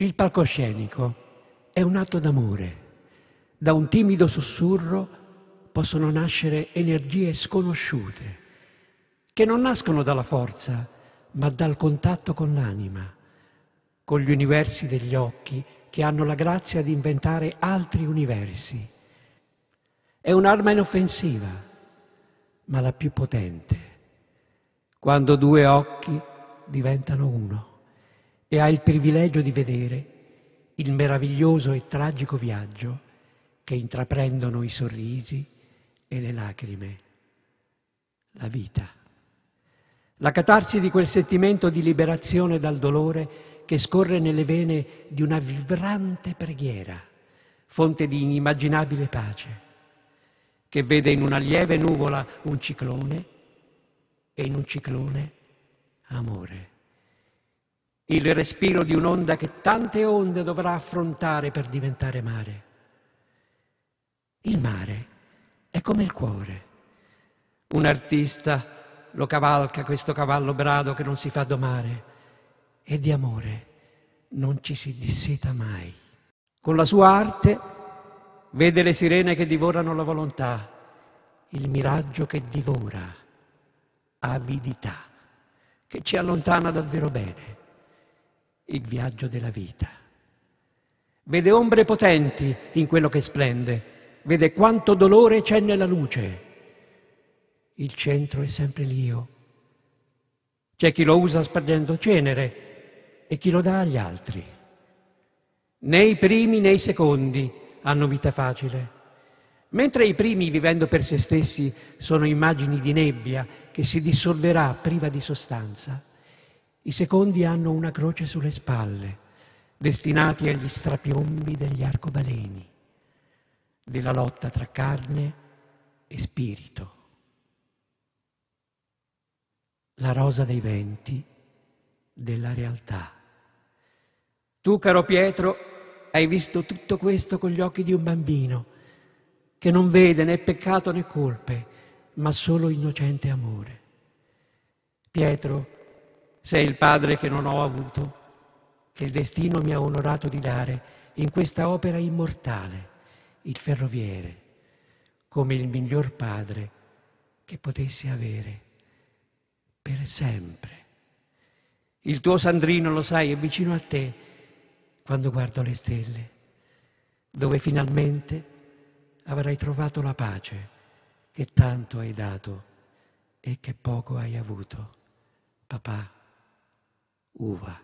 Il palcoscenico è un atto d'amore. Da un timido sussurro possono nascere energie sconosciute, che non nascono dalla forza, ma dal contatto con l'anima, con gli universi degli occhi che hanno la grazia di inventare altri universi. È un'arma inoffensiva, ma la più potente, quando due occhi diventano uno e ha il privilegio di vedere il meraviglioso e tragico viaggio che intraprendono i sorrisi e le lacrime, la vita. La catarsi di quel sentimento di liberazione dal dolore che scorre nelle vene di una vibrante preghiera, fonte di inimmaginabile pace, che vede in una lieve nuvola un ciclone e in un ciclone amore il respiro di un'onda che tante onde dovrà affrontare per diventare mare. Il mare è come il cuore. Un artista lo cavalca questo cavallo brado che non si fa domare e di amore non ci si disseta mai. Con la sua arte vede le sirene che divorano la volontà, il miraggio che divora avidità, che ci allontana dal vero bene il viaggio della vita. Vede ombre potenti in quello che splende, vede quanto dolore c'è nella luce. Il centro è sempre l'io. Oh. C'è chi lo usa spargendo cenere e chi lo dà agli altri. Né i primi né i secondi hanno vita facile. Mentre i primi, vivendo per se stessi, sono immagini di nebbia che si dissolverà priva di sostanza, i secondi hanno una croce sulle spalle, destinati agli strapiombi degli arcobaleni, della lotta tra carne e spirito. La rosa dei venti della realtà. Tu, caro Pietro, hai visto tutto questo con gli occhi di un bambino che non vede né peccato né colpe, ma solo innocente amore. Pietro, sei il padre che non ho avuto, che il destino mi ha onorato di dare in questa opera immortale, il ferroviere, come il miglior padre che potessi avere per sempre. Il tuo Sandrino, lo sai, è vicino a te quando guardo le stelle, dove finalmente avrai trovato la pace che tanto hai dato e che poco hai avuto, papà. 五万。